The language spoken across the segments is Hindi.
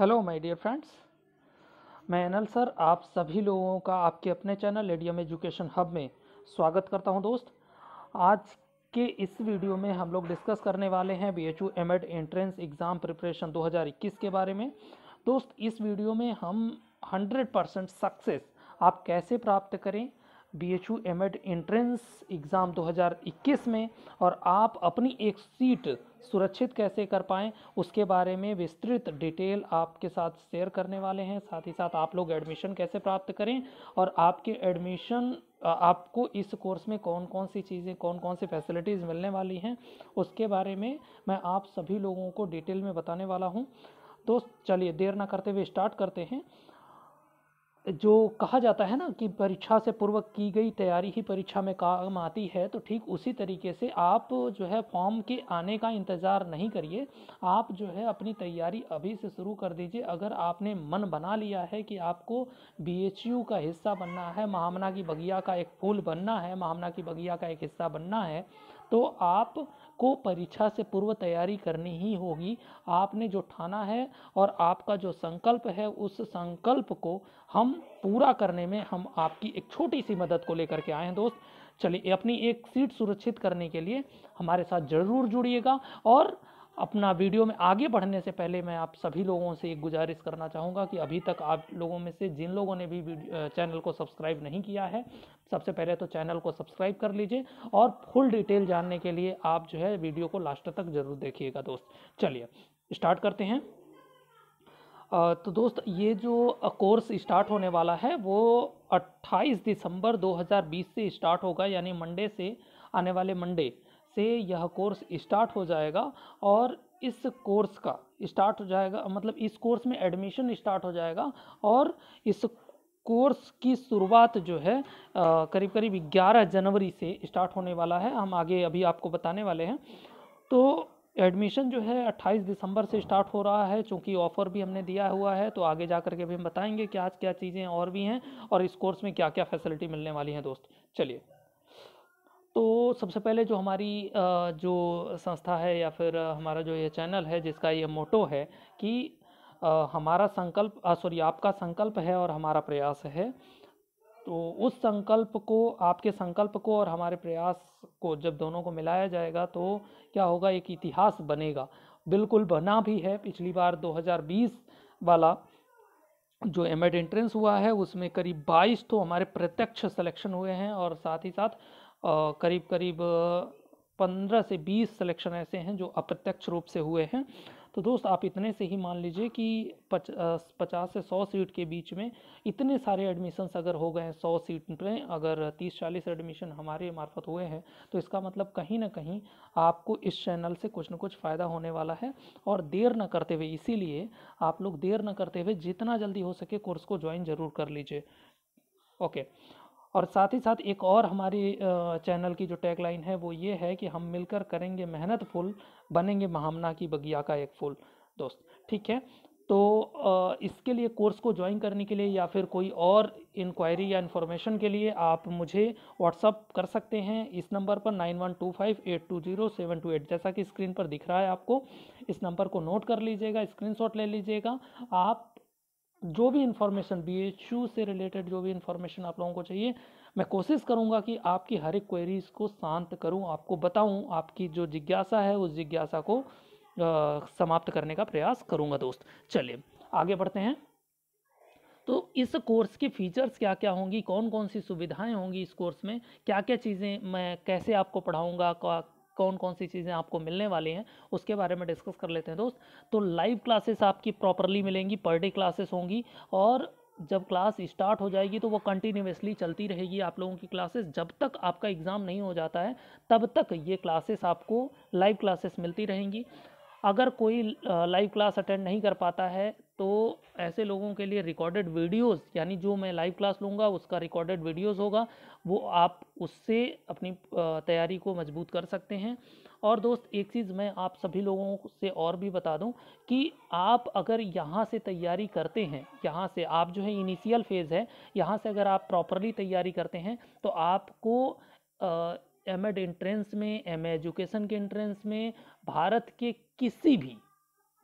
हेलो माय डियर फ्रेंड्स मैं एनल सर आप सभी लोगों का आपके अपने चैनल एडीएम एजुकेशन हब में स्वागत करता हूं दोस्त आज के इस वीडियो में हम लोग डिस्कस करने वाले हैं B H U M Ed entrance exam preparation 2021 के बारे में दोस्त इस वीडियो में हम 100 परसेंट सक्सेस आप कैसे प्राप्त करें B H U M Ed entrance exam 2021 में और आप अपनी एक सीट सुरक्षित कैसे कर पाएँ उसके बारे में विस्तृत डिटेल आपके साथ शेयर करने वाले हैं साथ ही साथ आप लोग एडमिशन कैसे प्राप्त करें और आपके एडमिशन आपको इस कोर्स में कौन कौन सी चीज़ें कौन कौन सी फैसिलिटीज़ मिलने वाली हैं उसके बारे में मैं आप सभी लोगों को डिटेल में बताने वाला हूँ तो चलिए देर ना करते हुए स्टार्ट करते हैं जो कहा जाता है ना कि परीक्षा से पूर्व की गई तैयारी ही परीक्षा में काम आती है तो ठीक उसी तरीके से आप जो है फॉर्म के आने का इंतज़ार नहीं करिए आप जो है अपनी तैयारी अभी से शुरू कर दीजिए अगर आपने मन बना लिया है कि आपको बी का हिस्सा बनना है महामना की बगिया का एक फूल बनना है महामना की बगिया का एक हिस्सा बनना है तो आप को परीक्षा से पूर्व तैयारी करनी ही होगी आपने जो ठाना है और आपका जो संकल्प है उस संकल्प को हम पूरा करने में हम आपकी एक छोटी सी मदद को लेकर के आए हैं दोस्त चलिए अपनी एक सीट सुरक्षित करने के लिए हमारे साथ जरूर जुड़िएगा और अपना वीडियो में आगे बढ़ने से पहले मैं आप सभी लोगों से एक गुजारिश करना चाहूँगा कि अभी तक आप लोगों में से जिन लोगों ने भी चैनल को सब्सक्राइब नहीं किया है सबसे पहले तो चैनल को सब्सक्राइब कर लीजिए और फुल डिटेल जानने के लिए आप जो है वीडियो को लास्ट तक ज़रूर देखिएगा दोस्त चलिए स्टार्ट करते हैं तो दोस्त ये जो कोर्स स्टार्ट होने वाला है वो 28 दिसंबर 2020 से स्टार्ट होगा यानी मंडे से आने वाले मंडे से यह कोर्स स्टार्ट हो जाएगा और इस कोर्स का स्टार्ट हो जाएगा मतलब इस कोर्स में एडमिशन स्टार्ट हो जाएगा और इस कोर्स की शुरुआत जो है करीब करीब 11 जनवरी से स्टार्ट होने वाला है हम आगे अभी आपको बताने वाले हैं तो एडमिशन जो है 28 दिसंबर से स्टार्ट हो रहा है चूँकि ऑफ़र भी हमने दिया हुआ है तो आगे जा करके भी हम बताएंगे क्या क्या चीज़ें और भी हैं और इस कोर्स में क्या क्या फैसिलिटी मिलने वाली हैं दोस्त चलिए तो सबसे पहले जो हमारी जो संस्था है या फिर हमारा जो ये चैनल है जिसका ये मोटो है कि हमारा संकल्प सॉरी आपका संकल्प है और हमारा प्रयास है तो उस संकल्प को आपके संकल्प को और हमारे प्रयास को जब दोनों को मिलाया जाएगा तो क्या होगा एक इतिहास बनेगा बिल्कुल बना भी है पिछली बार 2020 वाला जो एम एड एंट्रेंस हुआ है उसमें करीब 22 तो हमारे प्रत्यक्ष सिलेक्शन हुए हैं और साथ ही साथ करीब करीब पंद्रह से बीस सिलेक्शन ऐसे हैं जो अप्रत्यक्ष रूप से हुए हैं तो दोस्त आप इतने से ही मान लीजिए कि पच, पचास से सौ सीट के बीच में इतने सारे एडमिशन्स अगर हो गए हैं सौ सीट में अगर तीस चालीस एडमिशन हमारे मार्फत हुए हैं तो इसका मतलब कहीं ना कहीं आपको इस चैनल से कुछ ना कुछ फ़ायदा होने वाला है और देर ना करते हुए इसीलिए आप लोग देर ना करते हुए जितना जल्दी हो सके कोर्स को ज्वाइन ज़रूर कर लीजिए ओके और साथ ही साथ एक और हमारी चैनल की जो टैगलाइन है वो ये है कि हम मिलकर करेंगे मेहनत फुल बनेंगे महामना की बगिया का एक फुल दोस्त ठीक है तो इसके लिए कोर्स को ज्वाइन करने के लिए या फिर कोई और इंक्वायरी या इन्फॉर्मेशन के लिए आप मुझे व्हाट्सअप कर सकते हैं इस नंबर पर nine one two five eight two zero seven two eight जैसा कि स्क्रीन पर दिख रहा है आपको इस नंबर को नोट कर लीजिएगा स्क्रीनशॉट ले लीजिएगा आप जो भी इन्फॉर्मेशन बी से रिलेटेड जो भी इन्फॉर्मेशन आप लोगों को चाहिए मैं कोशिश करूँगा कि आपकी हर एक क्वेरीज को शांत करूँ आपको बताऊँ आपकी जो जिज्ञासा है उस जिज्ञासा को आ, समाप्त करने का प्रयास करूँगा दोस्त चलिए आगे बढ़ते हैं तो इस कोर्स के फीचर्स क्या क्या होंगी कौन कौन सी सुविधाएं होंगी इस कोर्स में क्या क्या चीज़ें मैं कैसे आपको पढ़ाऊँगा कौन कौन सी चीज़ें आपको मिलने वाली हैं उसके बारे में डिस्कस कर लेते हैं दोस्त तो लाइव क्लासेस आपकी प्रॉपरली मिलेंगी पर डे क्लासेस होंगी और जब क्लास स्टार्ट हो जाएगी तो वो कंटिन्यूसली चलती रहेगी आप लोगों की क्लासेस जब तक आपका एग्ज़ाम नहीं हो जाता है तब तक ये क्लासेस आपको लाइव क्लासेस मिलती रहेंगी अगर कोई लाइव क्लास अटेंड नहीं कर पाता है तो ऐसे लोगों के लिए रिकॉर्डेड वीडियोस यानी जो मैं लाइव क्लास लूँगा उसका रिकॉर्डेड वीडियोस होगा वो आप उससे अपनी तैयारी को मजबूत कर सकते हैं और दोस्त एक चीज़ मैं आप सभी लोगों से और भी बता दूं कि आप अगर यहाँ से तैयारी करते हैं यहाँ से आप जो है इनिशियल फेज़ है यहाँ से अगर आप प्रॉपरली तैयारी करते हैं तो आपको एम एड एंट्रेंस में एम एजुकेशन के एंट्रेंस में भारत के किसी भी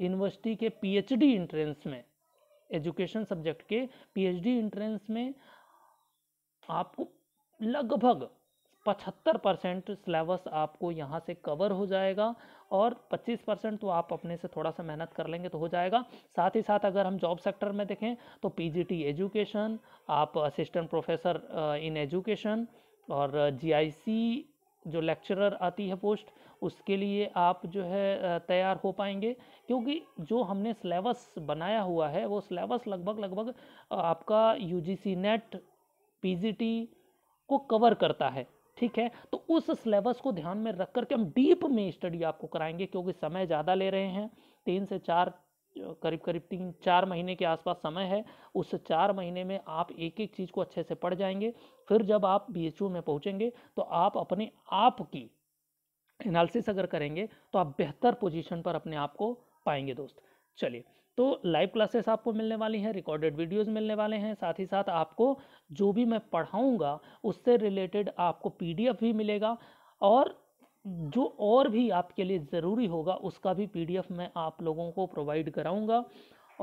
यूनिवर्सिटी के पीएचडी एंट्रेंस में एजुकेशन सब्जेक्ट के पीएचडी एंट्रेंस में आपको लगभग 75 परसेंट सिलेबस आपको यहाँ से कवर हो जाएगा और 25 परसेंट तो आप अपने से थोड़ा सा मेहनत कर लेंगे तो हो जाएगा साथ ही साथ अगर हम जॉब सेक्टर में देखें तो पीजीटी एजुकेशन आप असिस्टेंट प्रोफेसर इन एजुकेशन और जीआईसी जो लेक्चरर आती है पोस्ट उसके लिए आप जो है तैयार हो पाएंगे क्योंकि जो हमने सिलेबस बनाया हुआ है वो सिलेबस लगभग लगभग आपका यू नेट पी को कवर करता है ठीक है तो उस सिलेबस को ध्यान में रख करके हम डीप में स्टडी आपको कराएंगे क्योंकि समय ज़्यादा ले रहे हैं तीन से चार करीब करीब तीन चार महीने के आसपास समय है उस चार महीने में आप एक एक चीज़ को अच्छे से पढ़ जाएंगे फिर जब आप बी में पहुँचेंगे तो आप अपने आप की एनालिसिस अगर करेंगे तो आप बेहतर पोजीशन पर अपने आप को पाएंगे दोस्त चलिए तो लाइव क्लासेस आपको मिलने वाली हैं रिकॉर्डेड वीडियोस मिलने वाले हैं साथ ही साथ आपको जो भी मैं पढ़ाऊँगा उससे रिलेटेड आपको पीडीएफ भी मिलेगा और जो और भी आपके लिए ज़रूरी होगा उसका भी पीडीएफ मैं आप लोगों को प्रोवाइड कराऊँगा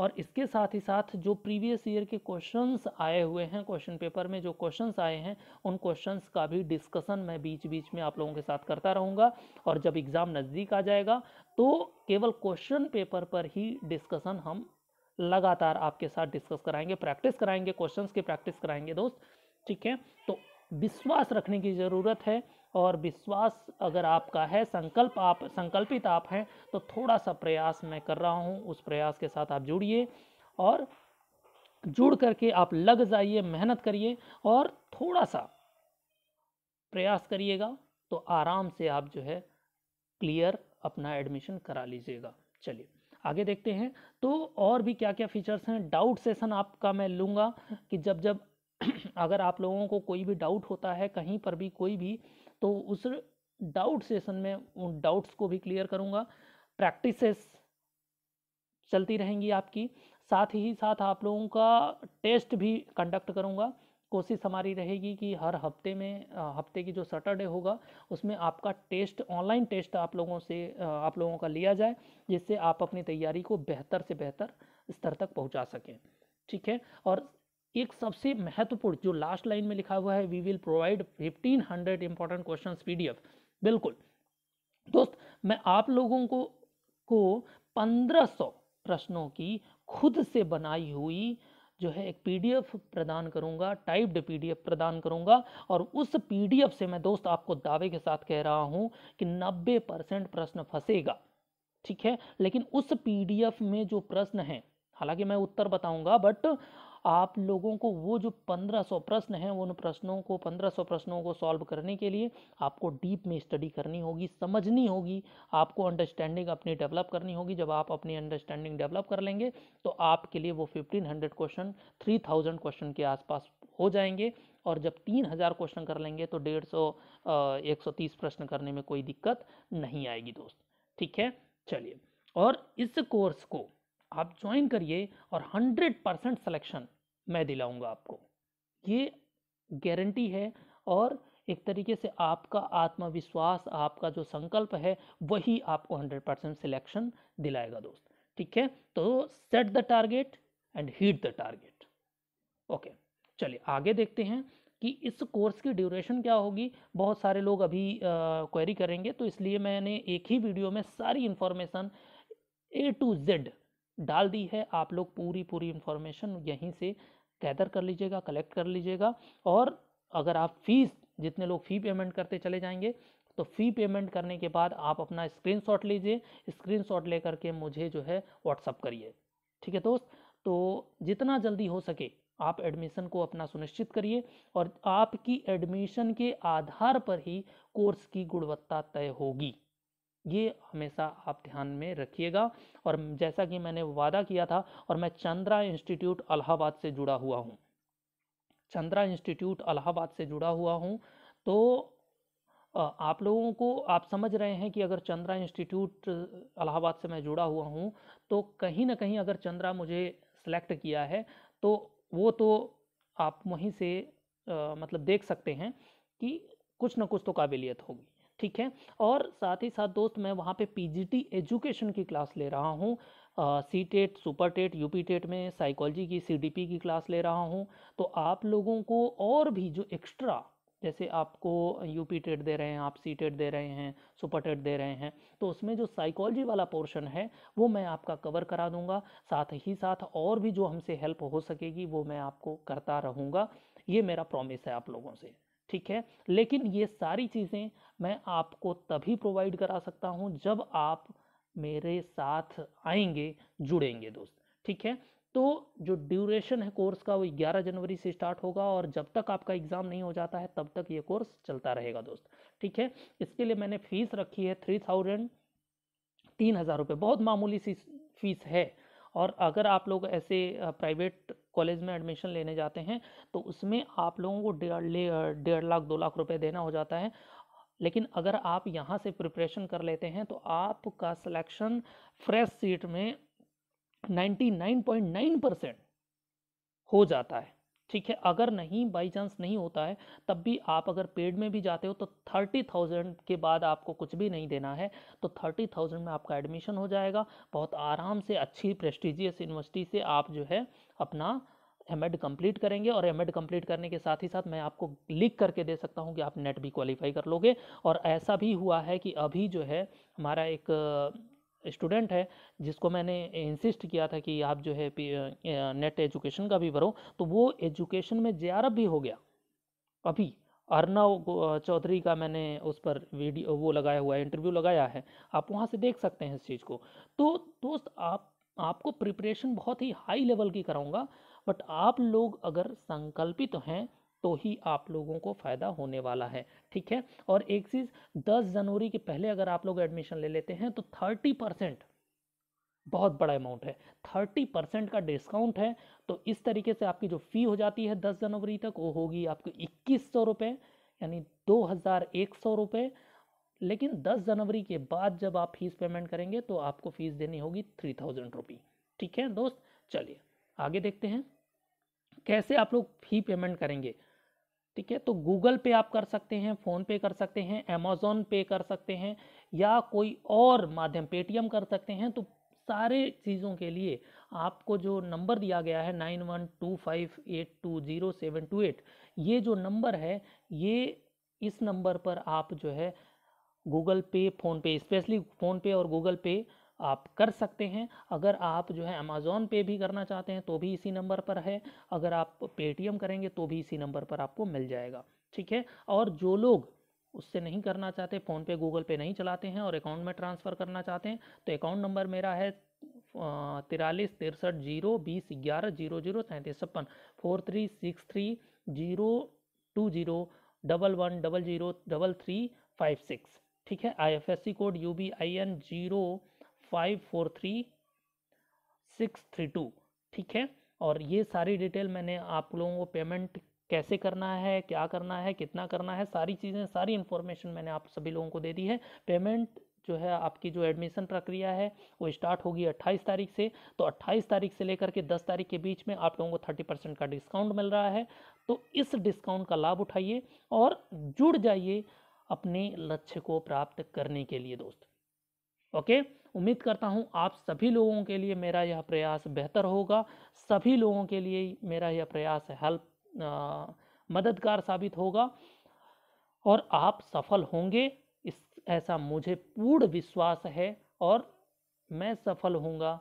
और इसके साथ ही साथ जो प्रीवियस ईयर के क्वेश्चंस आए हुए हैं क्वेश्चन पेपर में जो क्वेश्चंस आए हैं उन क्वेश्चंस का भी डिस्कशन मैं बीच बीच में आप लोगों के साथ करता रहूँगा और जब एग्ज़ाम नज़दीक आ जाएगा तो केवल क्वेश्चन पेपर पर ही डिस्कसन हम लगातार आपके साथ डिस्कस कराएंगे प्रैक्टिस कराएंगे क्वेश्चंस की प्रैक्टिस कराएंगे दोस्त ठीक है तो विश्वास रखने की ज़रूरत है और विश्वास अगर आपका है संकल्प आप संकल्पित आप हैं तो थोड़ा सा प्रयास मैं कर रहा हूँ उस प्रयास के साथ आप जुड़िए और जुड़ करके आप लग जाइए मेहनत करिए और थोड़ा सा प्रयास करिएगा तो आराम से आप जो है क्लियर अपना एडमिशन करा लीजिएगा चलिए आगे देखते हैं तो और भी क्या क्या फीचर्स हैं डाउट सेशन आपका मैं लूँगा कि जब जब अगर आप लोगों को कोई भी डाउट होता है कहीं पर भी कोई भी तो उस डाउट सेशन में उन डाउट्स को भी क्लियर करूँगा प्रैक्टिसेस चलती रहेंगी आपकी साथ ही साथ आप लोगों का टेस्ट भी कंडक्ट करूँगा कोशिश हमारी रहेगी कि हर हफ्ते में हफ्ते की जो सैटरडे होगा उसमें आपका टेस्ट ऑनलाइन टेस्ट आप लोगों से आप लोगों का लिया जाए जिससे आप अपनी तैयारी को बेहतर से बेहतर स्तर तक पहुंचा सकें ठीक है और एक सबसे महत्वपूर्ण जो लास्ट लाइन में लिखा हुआ है we will provide 1500 hundred important question PDF बिल्कुल दोस्त मैं आप लोगों को को 1500 प्रश्नों की खुद से बनाई हुई जो है एक पीडीएफ प्रदान करूंगा टाइप्ड पीडीएफ प्रदान करूंगा और उस पीडीएफ से मैं दोस्त आपको दावे के साथ कह रहा हूं कि 90 परसेंट प्रश्न फंसेगा ठीक है लेकिन उस पीडीएफ में जो प्रश्न है हालांकि मैं उत्तर बताऊंगा बट आप लोगों को वो जो 1500 प्रश्न हैं उन प्रश्नों को 1500 प्रश्नों को सॉल्व करने के लिए आपको डीप में स्टडी करनी होगी समझनी होगी आपको अंडरस्टैंडिंग अपनी डेवलप करनी होगी जब आप अपनी अंडरस्टैंडिंग डेवलप कर लेंगे तो आपके लिए वो 1500 क्वेश्चन 3000 क्वेश्चन के आसपास हो जाएंगे और जब 3000 क्वेश्चन कर लेंगे तो डेढ़ सौ एक प्रश्न करने में कोई दिक्कत नहीं आएगी दोस्त ठीक है चलिए और इस कोर्स को आप ज्वाइन करिए और हंड्रेड परसेंट सलेक्शन मैं दिलाऊंगा आपको ये गारंटी है और एक तरीके से आपका आत्मविश्वास आपका जो संकल्प है वही आपको हंड्रेड परसेंट सिलेक्शन दिलाएगा दोस्त ठीक है तो set the target and hit the target okay चलिए आगे देखते हैं कि इस कोर्स की ड्यूरेशन क्या होगी बहुत सारे लोग अभी क्वेरी करेंगे तो इसलिए मैंने एक ही वीडियो में सारी इन्फॉर्मेशन ए टू जेड डाल दी है आप लोग पूरी पूरी इन्फॉर्मेशन यहीं से गैदर कर लीजिएगा कलेक्ट कर लीजिएगा और अगर आप फीस जितने लोग फ़ी पेमेंट करते चले जाएंगे तो फ़ी पेमेंट करने के बाद आप अपना स्क्रीनशॉट लीजिए स्क्रीनशॉट लेकर के मुझे जो है व्हाट्सअप करिए ठीक है दोस्त तो जितना जल्दी हो सके आप एडमिशन को अपना सुनिश्चित करिए और आपकी एडमिशन के आधार पर ही कोर्स की गुणवत्ता तय होगी ये हमेशा आप ध्यान में रखिएगा और जैसा कि मैंने वादा किया था और मैं चंद्रा इंस्टीट्यूट अलाहाबाद से जुड़ा हुआ हूँ चंद्रा इंस्टीट्यूट अलाहाबाद से जुड़ा हुआ हूँ तो आप लोगों को आप समझ रहे हैं कि अगर चंद्रा इंस्टीट्यूट अलाहाबाद से मैं जुड़ा हुआ हूँ तो कहीं ना कहीं अगर चंद्रा मुझे सेलेक्ट किया है तो वो तो आप वहीं से आ, मतलब देख सकते हैं कि कुछ ना कुछ तो काबिलियत होगी ठीक है और साथ ही साथ दोस्त मैं वहाँ पे पीजीटी एजुकेशन की क्लास ले रहा हूँ C TET super TET U TET में साइकोलॉजी की सीडीपी की क्लास ले रहा हूँ तो आप लोगों को और भी जो एक्स्ट्रा जैसे आपको यूपी टेट e दे रहे हैं आप सी टेट e दे रहे हैं सुपर टेट e दे रहे हैं तो उसमें जो साइकोलॉजी वाला पोर्शन है वो मैं आपका कवर करा दूंगा साथ ही साथ और भी जो हमसे हेल्प हो सकेगी वो मैं आपको करता रहूँगा ये मेरा प्रॉमिस है आप लोगों से ठीक है लेकिन ये सारी चीज़ें मैं आपको तभी प्रोवाइड करा सकता हूँ जब आप मेरे साथ आएंगे जुड़ेंगे दोस्त ठीक है तो जो ड्यूरेशन है कोर्स का वो 11 जनवरी से स्टार्ट होगा और जब तक आपका एग्ज़ाम नहीं हो जाता है तब तक ये कोर्स चलता रहेगा दोस्त ठीक है इसके लिए मैंने फ़ीस रखी है थ्री थाउजेंड तीन हज़ार रुपये बहुत मामूली सी फीस है और अगर आप लोग ऐसे प्राइवेट कॉलेज में एडमिशन लेने जाते हैं तो उसमें आप लोगों को डेढ़ डेढ़ लाख दो लाख रुपए देना हो जाता है लेकिन अगर आप यहाँ से प्रिपरेशन कर लेते हैं तो आपका सिलेक्शन फ्रेश सीट में 99.9 परसेंट हो जाता है ठीक है अगर नहीं बाई चांस नहीं होता है तब भी आप अगर पेड में भी जाते हो तो थर्टी थाउजेंड के बाद आपको कुछ भी नहीं देना है तो थर्टी थाउजेंड में आपका एडमिशन हो जाएगा बहुत आराम से अच्छी प्रेस्टिजियस यूनिवर्सिटी से आप जो है अपना एम एड कम्प्लीट करेंगे और एम एड कम्प्लीट करने के साथ ही साथ मैं आपको लिख करके दे सकता हूँ कि आप नेट भी क्वालिफाई कर लोगे और ऐसा भी हुआ है कि अभी जो है हमारा एक स्टूडेंट है जिसको मैंने इंसिस्ट किया था कि आप जो है नेट एजुकेशन का भी भरो तो वो एजुकेशन में जे भी हो गया अभी अर्नव चौधरी का मैंने उस पर वीडियो वो लगाया हुआ है इंटरव्यू लगाया है आप वहाँ से देख सकते हैं इस चीज़ को तो दोस्त आप आपको प्रिपरेशन बहुत ही हाई लेवल की कराऊंगा बट आप लोग अगर संकल्पित तो हैं तो ही आप लोगों को फ़ायदा होने वाला है ठीक है और एक चीज़ दस जनवरी के पहले अगर आप लोग एडमिशन ले लेते हैं तो थर्टी परसेंट बहुत बड़ा अमाउंट है थर्टी परसेंट का डिस्काउंट है तो इस तरीके से आपकी जो फ़ी हो जाती है दस जनवरी तक वो होगी आपको इक्कीस सौ रुपये यानी दो हज़ार एक सौ रुपये लेकिन दस जनवरी के बाद जब आप फीस पेमेंट करेंगे तो आपको फीस देनी होगी थ्री थाउजेंड रुपी ठीक है दोस्त चलिए आगे देखते हैं कैसे आप लोग फी पेमेंट करेंगे ठीक है तो गूगल पे आप कर सकते हैं फ़ोन पे कर सकते हैं अमेज़ोन पे कर सकते हैं या कोई और माध्यम पेटीएम कर सकते हैं तो सारे चीज़ों के लिए आपको जो नंबर दिया गया है nine one two five eight two zero seven two eight ये जो नंबर है ये इस नंबर पर आप जो है Google Pay PhonePe specially PhonePe और गूगल पे आप कर सकते हैं अगर आप जो है अमेज़ोन पे भी करना चाहते हैं तो भी इसी नंबर पर है अगर आप पेटीएम करेंगे तो भी इसी नंबर पर आपको मिल जाएगा ठीक है और जो लोग उससे नहीं करना चाहते फ़ोन पे गूगल पे नहीं चलाते हैं और अकाउंट में ट्रांसफ़र करना चाहते हैं तो अकाउंट नंबर मेरा है तिरालीस तिरसठ जीरो बीस ग्यारह जीरो जीरो सैंतीस छप्पन four three six three zero two zero double one double zero double three five six ठीक है IFSC code U B I N zero five four three six three two ठीक है और ये सारी डिटेल मैंने आप लोगों को पेमेंट कैसे करना है क्या करना है कितना करना है सारी चीज़ें सारी इन्फॉर्मेशन मैंने आप सभी लोगों को दे दी है पेमेंट जो है आपकी जो एडमिशन प्रक्रिया है वो स्टार्ट होगी 28 तारीख से तो 28 तारीख से लेकर के 10 तारीख के बीच में आप लोगों को 30 परसेंट का डिस्काउंट मिल रहा है तो इस डिस्काउंट का लाभ उठाइए और जुड़ जाइए अपने लक्ष्य को प्राप्त करने के लिए दोस्त ओके उम्मीद करता हूँ आप सभी लोगों के लिए मेरा यह प्रयास बेहतर होगा सभी लोगों के लिए मेरा यह प्रयास हेल्प मददगार साबित होगा और आप सफल होंगे इस ऐसा मुझे पूर्ण विश्वास है और मैं सफल होऊंगा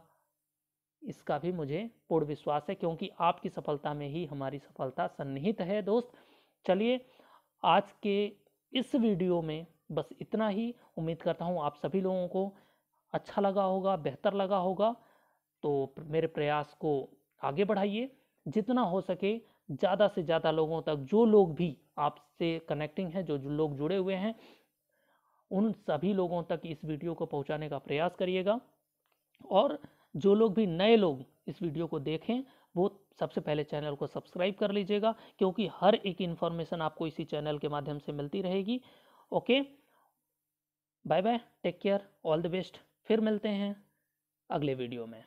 इसका भी मुझे पूर्ण विश्वास है क्योंकि आपकी सफलता में ही हमारी सफलता सन्निहित है दोस्त चलिए आज के इस वीडियो में बस इतना ही उम्मीद करता हूँ आप सभी लोगों को अच्छा लगा होगा बेहतर लगा होगा तो मेरे प्रयास को आगे बढ़ाइए जितना हो सके ज़्यादा से ज़्यादा लोगों तक जो लोग भी आपसे कनेक्टिंग हैं जो, जो लोग जुड़े हुए हैं उन सभी लोगों तक इस वीडियो को पहुंचाने का प्रयास करिएगा और जो लोग भी नए लोग इस वीडियो को देखें वो सबसे पहले चैनल को सब्सक्राइब कर लीजिएगा क्योंकि हर एक इन्फॉर्मेशन आपको इसी चैनल के माध्यम से मिलती रहेगी okay bye bye take care all the best फिर मिलते हैं अगले वीडियो में